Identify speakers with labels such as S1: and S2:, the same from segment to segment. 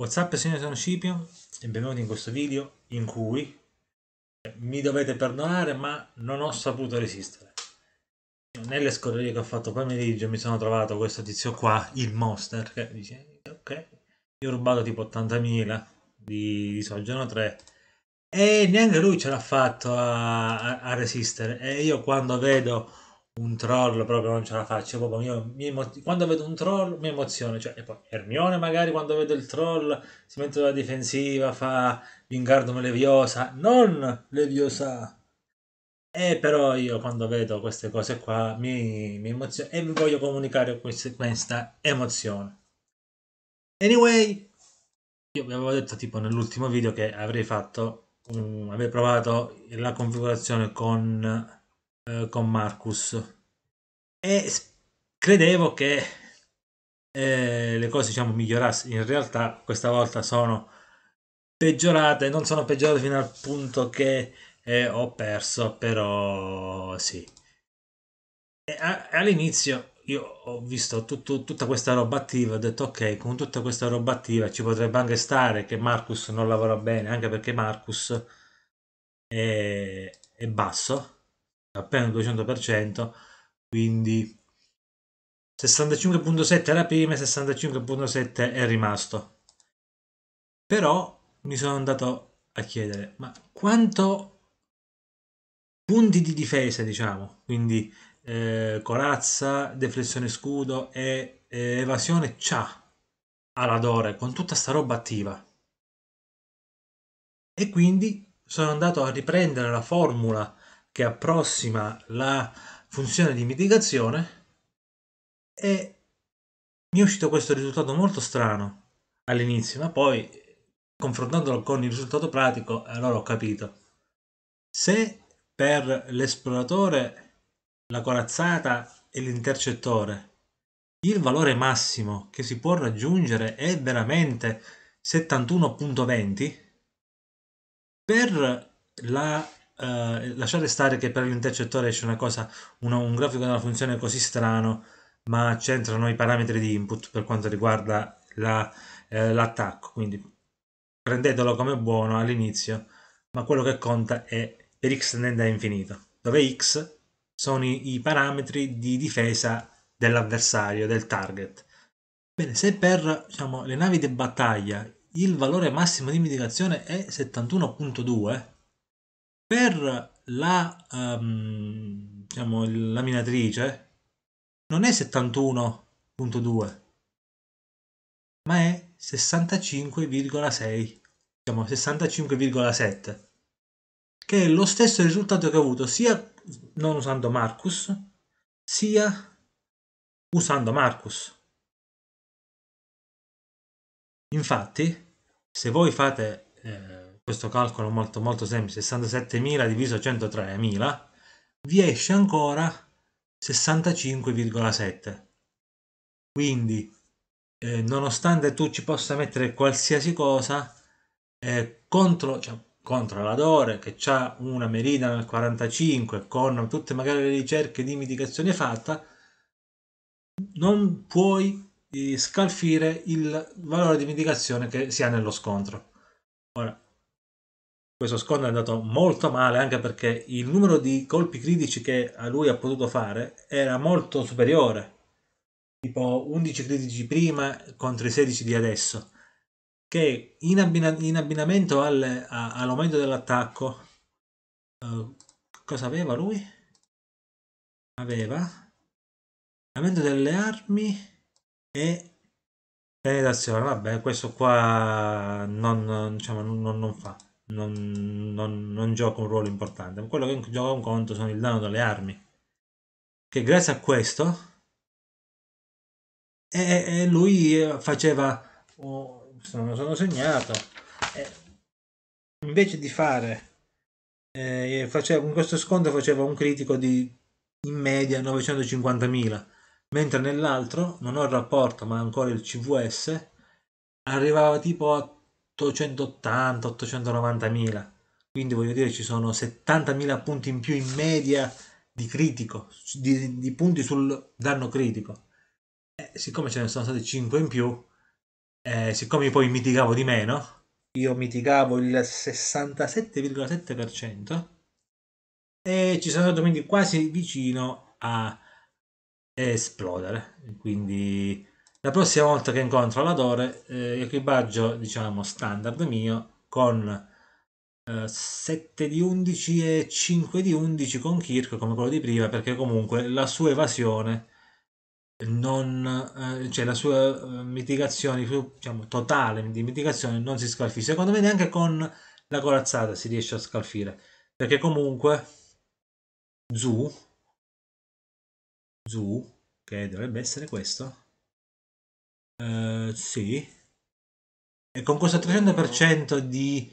S1: What's up, signore sono Scipio e benvenuti in questo video in cui mi dovete perdonare ma non ho saputo resistere. Nelle scorrerie che ho fatto pomeriggio mi sono trovato questo tizio qua, il Monster, che dice ok, io ho rubato tipo 80.000 di, di Soggiorno 3 e neanche lui ce l'ha fatto a, a, a resistere e io quando vedo un troll proprio non ce la faccio. Proprio io, mi emoziono. quando vedo un troll mi emoziono. Cioè, e poi Hermione, magari quando vedo il troll, si mette alla difensiva, fa Wingardium Leviosa, non Leviosa. E però io quando vedo queste cose qua mi, mi emoziono e vi voglio comunicare queste, questa emozione. Anyway, io vi avevo detto tipo nell'ultimo video che avrei fatto, um, avrei provato la configurazione con eh, con Marcus e credevo che eh, le cose diciamo migliorassero in realtà questa volta sono peggiorate non sono peggiorate fino al punto che eh, ho perso però sì e a, all'inizio io ho visto tutto, tutta questa roba attiva ho detto ok con tutta questa roba attiva ci potrebbe anche stare che Marcus non lavora bene anche perché Marcus è, è basso appena il 200%, quindi 65.7 era prima e 65.7 è rimasto. Però mi sono andato a chiedere, ma quanto punti di difesa, diciamo, quindi eh, corazza, deflessione scudo e eh, evasione c'ha Aladore con tutta sta roba attiva. E quindi sono andato a riprendere la formula che approssima la funzione di mitigazione e mi è uscito questo risultato molto strano all'inizio, ma poi confrontandolo con il risultato pratico, allora ho capito. Se per l'esploratore, la corazzata e l'intercettore il valore massimo che si può raggiungere è veramente 71.20, per la eh, lasciate stare che per l'intercettore esce una cosa, una, un grafico della funzione così strano, ma c'entrano i parametri di input per quanto riguarda l'attacco, la, eh, quindi prendetelo come buono all'inizio, ma quello che conta è per x tendente a infinito, dove x sono i, i parametri di difesa dell'avversario, del target. Bene, se per diciamo, le navi di battaglia il valore massimo di mitigazione è 71.2, per la, um, diciamo, laminatrice non è 71.2 ma è 65,6 diciamo 65,7 che è lo stesso risultato che ho avuto sia non usando Marcus sia usando Marcus infatti se voi fate eh, questo calcolo molto molto semplice, 67.000 diviso 103.000, vi esce ancora 65,7. Quindi, eh, nonostante tu ci possa mettere qualsiasi cosa, eh, contro, cioè, contro la che ha una Merida nel 45 con tutte magari le ricerche di mitigazione fatta, non puoi eh, scalfire il valore di mitigazione che si ha nello scontro. Ora, questo scontro è andato molto male anche perché il numero di colpi critici che a lui ha potuto fare era molto superiore tipo 11 critici prima contro i 16 di adesso che in, abbina in abbinamento al, all'aumento dell'attacco uh, cosa aveva lui? aveva aumento delle armi e penetrazione vabbè questo qua non, diciamo, non, non fa non, non, non gioca un ruolo importante, quello che gioca un conto sono il danno dalle armi, che grazie a questo e, lui eh, faceva, oh, se me lo sono segnato, eh, invece di fare eh, faceva, in questo sconto faceva un critico di in media 950.000 mentre nell'altro non ho il rapporto ma ancora il CVS arrivava tipo a 880-890 mila. Quindi voglio dire ci sono 70 mila punti in più in media di critico, di, di punti sul danno critico. E eh, siccome ce ne sono stati 5 in più, eh, siccome poi mitigavo di meno, io mitigavo il 67,7% e ci sono andato quindi quasi vicino a esplodere. Quindi la prossima volta che incontro l'adore, eh, equipaggio, diciamo, standard mio con eh, 7 di 11 e 5 di 11 con Kirk come quello di prima perché comunque la sua evasione non, eh, cioè la sua eh, mitigazione, diciamo, totale di mitigazione non si scalfì Secondo me neanche con la corazzata si riesce a scalfire perché comunque Zu Zu che dovrebbe essere questo eh, sì. E con questo 300% di,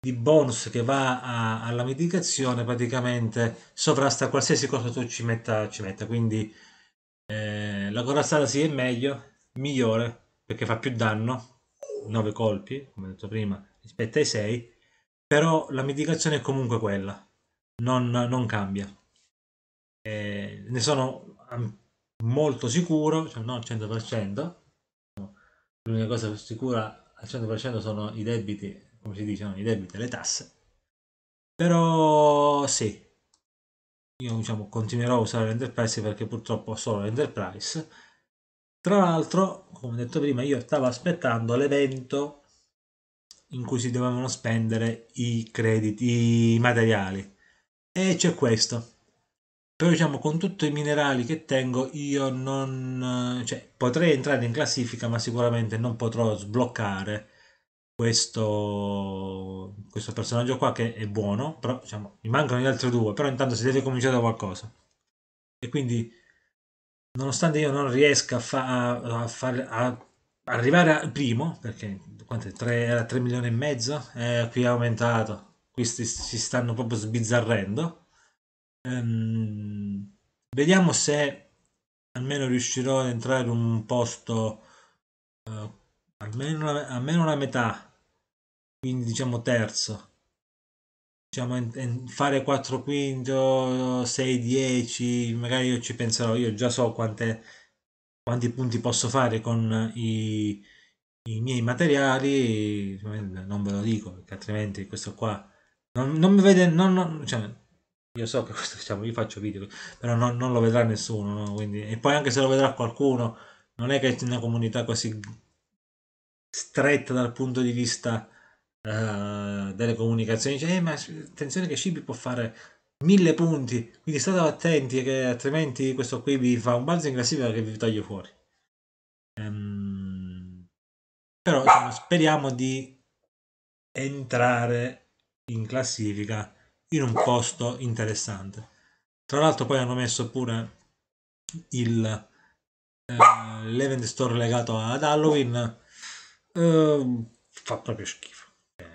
S1: di bonus che va a, alla mitigazione, praticamente sovrasta qualsiasi cosa tu ci metta. Ci metta. Quindi eh, la corazzata sì è meglio, migliore, perché fa più danno, 9 colpi, come detto prima, rispetto ai 6, però la mitigazione è comunque quella, non, non cambia. Eh, ne sono molto sicuro, cioè non 100%, l'unica cosa sicura al 100% sono i debiti, come si dice, no? i debiti e le tasse. Però sì, io diciamo, continuerò a usare l'Enterprise perché purtroppo ho solo l'Enterprise. Tra l'altro, come detto prima, io stavo aspettando l'evento in cui si dovevano spendere i crediti, i materiali. E c'è questo però diciamo con tutti i minerali che tengo io non cioè, potrei entrare in classifica ma sicuramente non potrò sbloccare questo, questo personaggio qua che è buono però diciamo mi mancano gli altri due però intanto si deve cominciare da qualcosa e quindi nonostante io non riesca a, fa, a, far, a arrivare al primo perché quanto è 3, era 3 milioni e mezzo eh, qui è aumentato qui si, si stanno proprio sbizzarrendo Ehm, vediamo se almeno riuscirò ad entrare in un posto eh, almeno, almeno una metà, quindi diciamo terzo. Diciamo, in, in fare 4 quinto, 6 10, magari io ci penserò, io già so quante, quanti punti posso fare con i, i miei materiali, non ve lo dico perché altrimenti questo qua non, non mi vede, non, non, cioè, io so che questo diciamo, io faccio video, però no, non lo vedrà nessuno, no? Quindi, e poi anche se lo vedrà qualcuno, non è che c'è una comunità così stretta dal punto di vista uh, delle comunicazioni. Dice, eh, ma attenzione che Cibi può fare mille punti, quindi state attenti che altrimenti questo qui vi fa un balzo in classifica che vi taglio fuori. Um, però insomma, speriamo di entrare in classifica in un posto interessante. Tra l'altro poi hanno messo pure il, eh, l'event store legato ad Halloween. Eh, fa proprio schifo. Eh,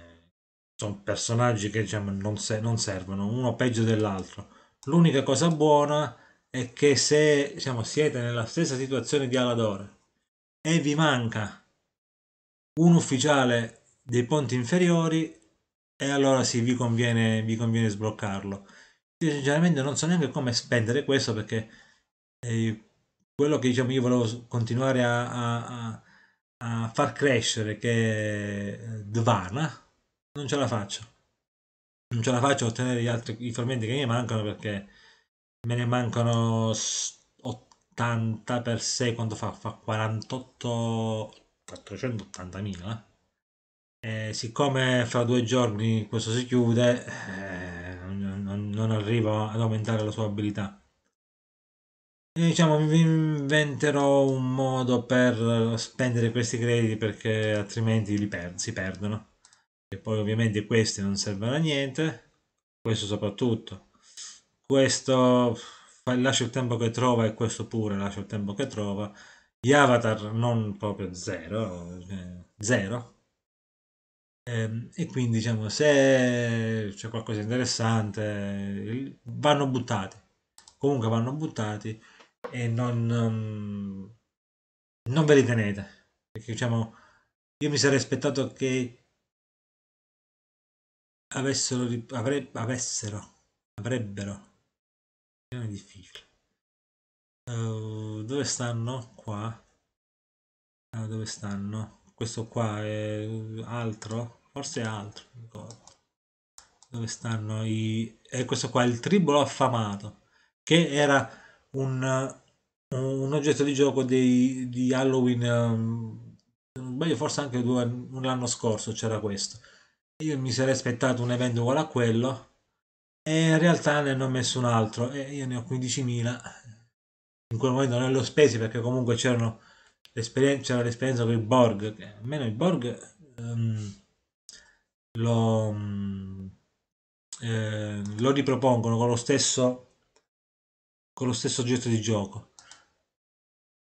S1: sono personaggi che diciamo, non, se- non servono, uno peggio dell'altro. L'unica cosa buona è che se diciamo, siete nella stessa situazione di Aladore e vi manca un ufficiale dei ponti inferiori e allora sì, vi conviene, vi conviene sbloccarlo. Io sinceramente non so neanche come spendere questo perché eh, quello che diciamo io volevo continuare a, a, a far crescere che è eh, Dvana, non ce la faccio. Non ce la faccio a ottenere gli altri i fermenti che mi mancano perché me ne mancano 80 per 6 quanto fa? Fa 48 480.000 eh, siccome fra due giorni questo si chiude, eh, non, non arrivo ad aumentare la sua abilità. E, diciamo, vi inventerò un modo per spendere questi crediti perché altrimenti li per si perdono. E poi ovviamente questi non servono a niente, questo soprattutto. Questo lascio il tempo che trova e questo pure lascio il tempo che trova. Gli avatar non proprio zero, eh, zero, Ehm, e, quindi diciamo se c'è qualcosa di interessante vanno buttati comunque vanno buttati e non, ehm, non ve li tenete perché diciamo io mi sarei aspettato che avessero avre, avessero avrebbero è difficile uh, dove stanno qua uh, dove stanno questo qua è altro forse è altro dove stanno i e questo qua è il tribolo affamato che era un, un oggetto di gioco dei, di Halloween um, sbaglio forse anche due, anno scorso c'era questo io mi sarei aspettato un evento uguale a quello e in realtà ne hanno messo un altro e io ne ho 15.000 in quel momento non l'ho spesi perché comunque c'erano l'esperienza, c'era l'esperienza con i Borg, che almeno i Borg um, lo, um, eh, lo, ripropongono con lo, stesso, con lo stesso oggetto di gioco.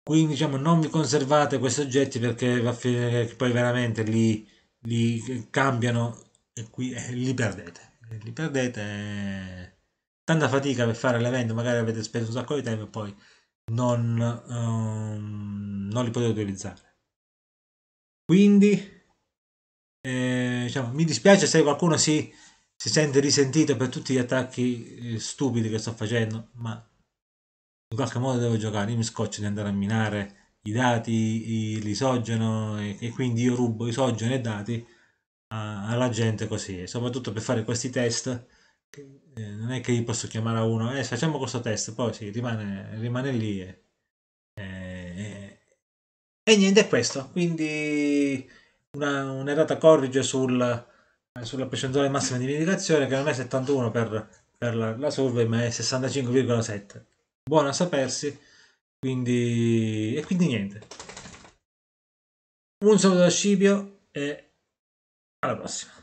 S1: Quindi diciamo non vi conservate questi oggetti perché va a finire che poi veramente li, li cambiano e qui eh, li perdete. Li perdete. Eh, tanta fatica per fare l'evento, magari avete speso un sacco di tempo e poi non, um, non li potete utilizzare. Quindi, eh, diciamo, mi dispiace se qualcuno si, si, sente risentito per tutti gli attacchi eh, stupidi che sto facendo, ma in qualche modo devo giocare. Io mi scoccio di andare a minare i dati, l'isogeno e, e, quindi io rubo isogeno e dati a, alla gente così, soprattutto per fare questi test eh, non è che gli posso chiamare a uno, eh, facciamo questo test, poi sì, rimane, rimane lì e, eh, e, e, niente è questo, quindi una, un'errata corrige sul, sulla percentuale massima di indicazione che non è 71 per, per la, la survey ma è 65,7 buono a sapersi quindi e quindi niente un saluto da Scipio e alla prossima